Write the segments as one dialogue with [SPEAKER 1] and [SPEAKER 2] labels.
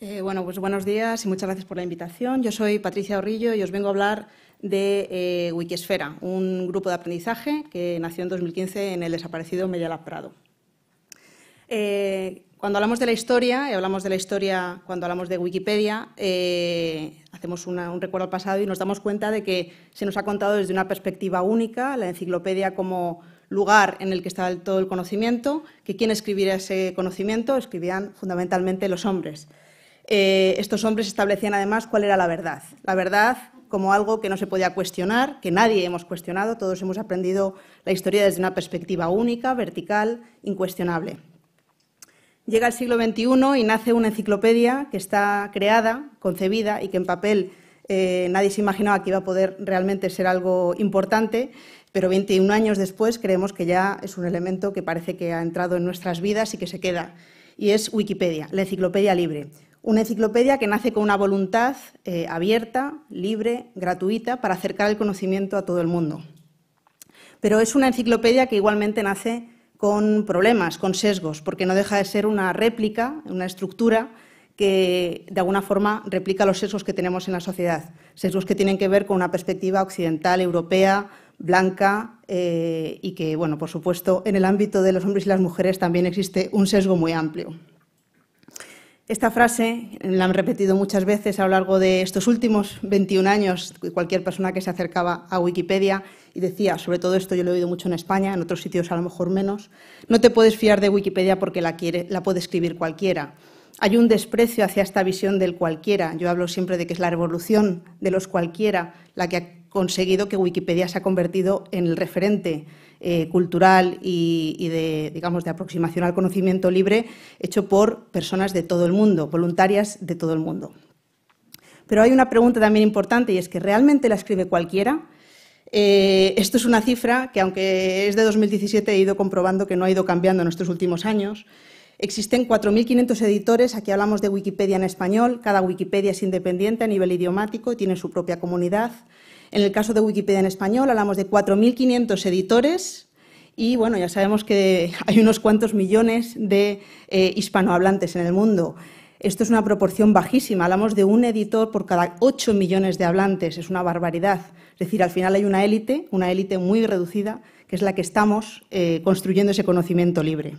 [SPEAKER 1] Eh, bueno, pues buenos días y muchas gracias por la invitación. Yo soy Patricia Orrillo y os vengo a hablar de eh, Wikisfera, un grupo de aprendizaje que nació en 2015 en el desaparecido Medialab Prado. Eh, cuando hablamos de la historia, y hablamos de la historia cuando hablamos de Wikipedia, eh, hacemos un recuerdo al pasado y nos damos cuenta de que se nos ha contado desde una perspectiva única, la enciclopedia como lugar en el que estaba todo el conocimiento, que quien escribiera ese conocimiento escribían fundamentalmente los hombres. Eh, estos hombres establecían además cuál era la verdad. La verdad como algo que no se podía cuestionar, que nadie hemos cuestionado, todos hemos aprendido la historia desde una perspectiva única, vertical, incuestionable. Llega el siglo XXI y nace una enciclopedia que está creada, concebida y que en papel eh, nadie se imaginaba que iba a poder realmente ser algo importante, pero 21 años después creemos que ya es un elemento que parece que ha entrado en nuestras vidas y que se queda. Y es Wikipedia, la enciclopedia libre. Una enciclopedia que nace con una voluntad eh, abierta, libre, gratuita, para acercar el conocimiento a todo el mundo. Pero es una enciclopedia que igualmente nace con problemas, con sesgos, porque no deja de ser una réplica, una estructura que de alguna forma replica los sesgos que tenemos en la sociedad, sesgos que tienen que ver con una perspectiva occidental, europea, blanca eh, y que, bueno, por supuesto, en el ámbito de los hombres y las mujeres también existe un sesgo muy amplio. Esta frase la han repetido muchas veces a lo largo de estos últimos 21 años cualquier persona que se acercaba a Wikipedia y decía, sobre todo esto yo lo he oído mucho en España, en otros sitios a lo mejor menos, no te puedes fiar de Wikipedia porque la, la puede escribir cualquiera. Hay un desprecio hacia esta visión del cualquiera. Yo hablo siempre de que es la revolución de los cualquiera la que conseguido que Wikipedia se ha convertido en el referente eh, cultural y, de, aproximación al conocimiento libre hecho por personas de todo el mundo, voluntarias de todo el mundo. Pero hay una pregunta también importante y es que ¿realmente la escribe cualquiera? Eh, esto es una cifra que, aunque es de 2017, he ido comprobando que no ha ido cambiando en estos últimos años. Existen 4.500 editores, aquí hablamos de Wikipedia en español, cada Wikipedia es independiente a nivel idiomático y tiene su propia comunidad. En el caso de Wikipedia en español hablamos de 4.500 editores y bueno, ya sabemos que hay unos cuantos millones de eh, hispanohablantes en el mundo. Esto es una proporción bajísima, hablamos de un editor por cada 8 millones de hablantes, es una barbaridad. Es decir, al final hay una élite, una élite muy reducida, que es la que estamos eh, construyendo ese conocimiento libre.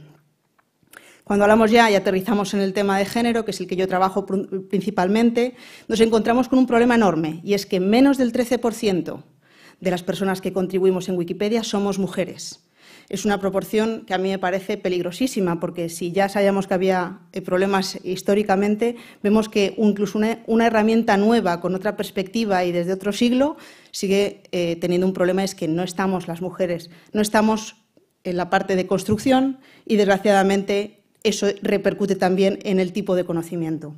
[SPEAKER 1] Cuando hablamos ya y aterrizamos en el tema de género, que es el que yo trabajo principalmente, nos encontramos con un problema enorme y es que menos del 13% de las personas que contribuimos en Wikipedia somos mujeres. Es una proporción que a mí me parece peligrosísima, porque si ya sabíamos que había eh, problemas históricamente, vemos que incluso una, herramienta nueva, con otra perspectiva y desde otro siglo, sigue eh, teniendo un problema, es que no estamos las mujeres, no estamos en la parte de construcción y desgraciadamente eso repercute también en el tipo de conocimiento.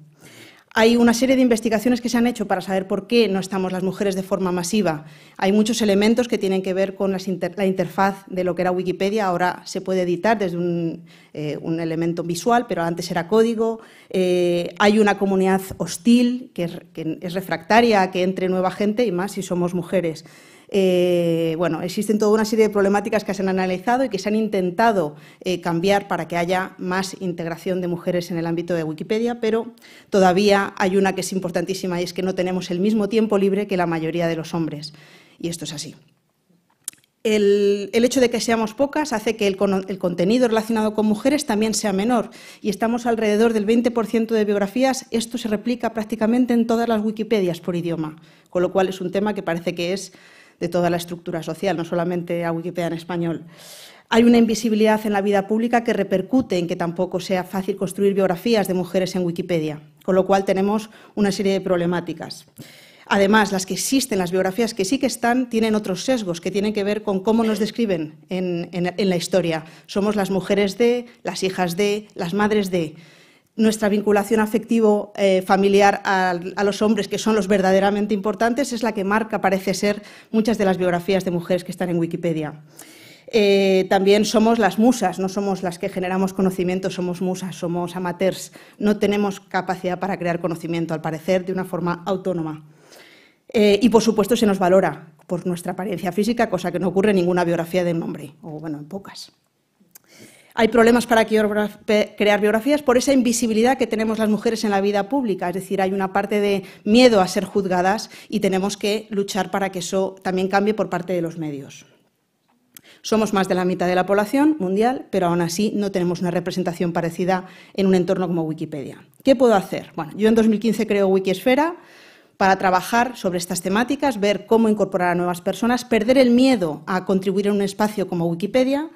[SPEAKER 1] Hay una serie de investigaciones que se han hecho para saber por qué no estamos las mujeres de forma masiva. Hay muchos elementos que tienen que ver con la interfaz de lo que era Wikipedia. Ahora se puede editar desde un, eh, elemento visual, pero antes era código. Eh, hay una comunidad hostil que que es refractaria a que entre nueva gente y más si somos mujeres. Eh, bueno, existen toda una serie de problemáticas que se han analizado y que se han intentado eh, cambiar para que haya más integración de mujeres en el ámbito de Wikipedia, pero todavía hay una que es importantísima y es que no tenemos el mismo tiempo libre que la mayoría de los hombres. Y esto es así. El, hecho de que seamos pocas hace que el, el, contenido relacionado con mujeres también sea menor y estamos alrededor del 20% de biografías. Esto se replica prácticamente en todas las Wikipedias por idioma, con lo cual es un tema que parece que es de toda la estructura social, no solamente a Wikipedia en español. Hay una invisibilidad en la vida pública que repercute en que tampoco sea fácil construir biografías de mujeres en Wikipedia, con lo cual tenemos una serie de problemáticas. Además, las que existen, las biografías que sí que están, tienen otros sesgos que tienen que ver con cómo nos describen en, la historia. Somos las mujeres de, las hijas de, las madres de nuestra vinculación afectivo eh, familiar a, los hombres, que son los verdaderamente importantes, es la que marca, parece ser, muchas de las biografías de mujeres que están en Wikipedia. Eh, también somos las musas, no somos las que generamos conocimiento, somos musas, somos amateurs, no tenemos capacidad para crear conocimiento, al parecer, de una forma autónoma. Eh, y por supuesto se nos valora por nuestra apariencia física, cosa que no ocurre en ninguna biografía de hombre, o bueno, en pocas. Hay problemas para crear biografías por esa invisibilidad que tenemos las mujeres en la vida pública, es decir, hay una parte de miedo a ser juzgadas y tenemos que luchar para que eso también cambie por parte de los medios. Somos más de la mitad de la población mundial, pero aún así no tenemos una representación parecida en un entorno como Wikipedia. ¿Qué puedo hacer? Bueno, yo en 2015 creo Wikisfera para trabajar sobre estas temáticas, ver cómo incorporar a nuevas personas, perder el miedo a contribuir en un espacio como Wikipedia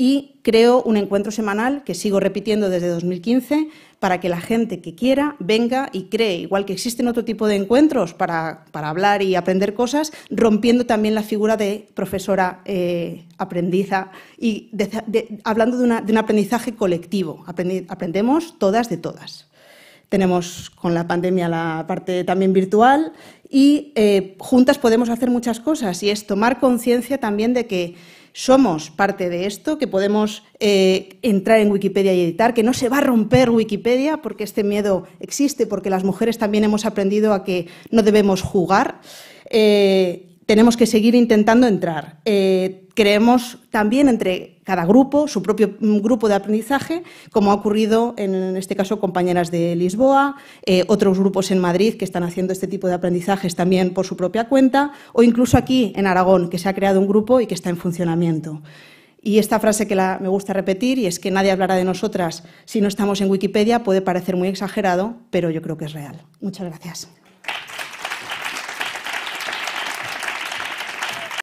[SPEAKER 1] y creo un encuentro semanal que sigo repitiendo desde 2015 para que la gente que quiera venga y cree, igual que existen otro tipo de encuentros para, hablar y aprender cosas, rompiendo también la figura de profesora eh, aprendiza y hablando de, un aprendizaje colectivo. aprendemos todas de todas. Tenemos con la pandemia la parte también virtual y eh, juntas podemos hacer muchas cosas y es tomar conciencia también de que somos parte de esto, que podemos eh, entrar en Wikipedia y editar, que no se va a romper Wikipedia porque este miedo existe, porque las mujeres también hemos aprendido a que no debemos jugar. Eh, tenemos que seguir intentando entrar. Eh, creemos también entre cada grupo, su propio mm, grupo de aprendizaje, como ha ocurrido en, este caso compañeras de Lisboa, eh, otros grupos en Madrid que están haciendo este tipo de aprendizajes también por su propia cuenta, o incluso aquí en Aragón, que se ha creado un grupo y que está en funcionamiento. Y esta frase que me gusta repetir, y es que nadie hablará de nosotras si no estamos en Wikipedia, puede parecer muy exagerado, pero yo creo que es real. Muchas gracias.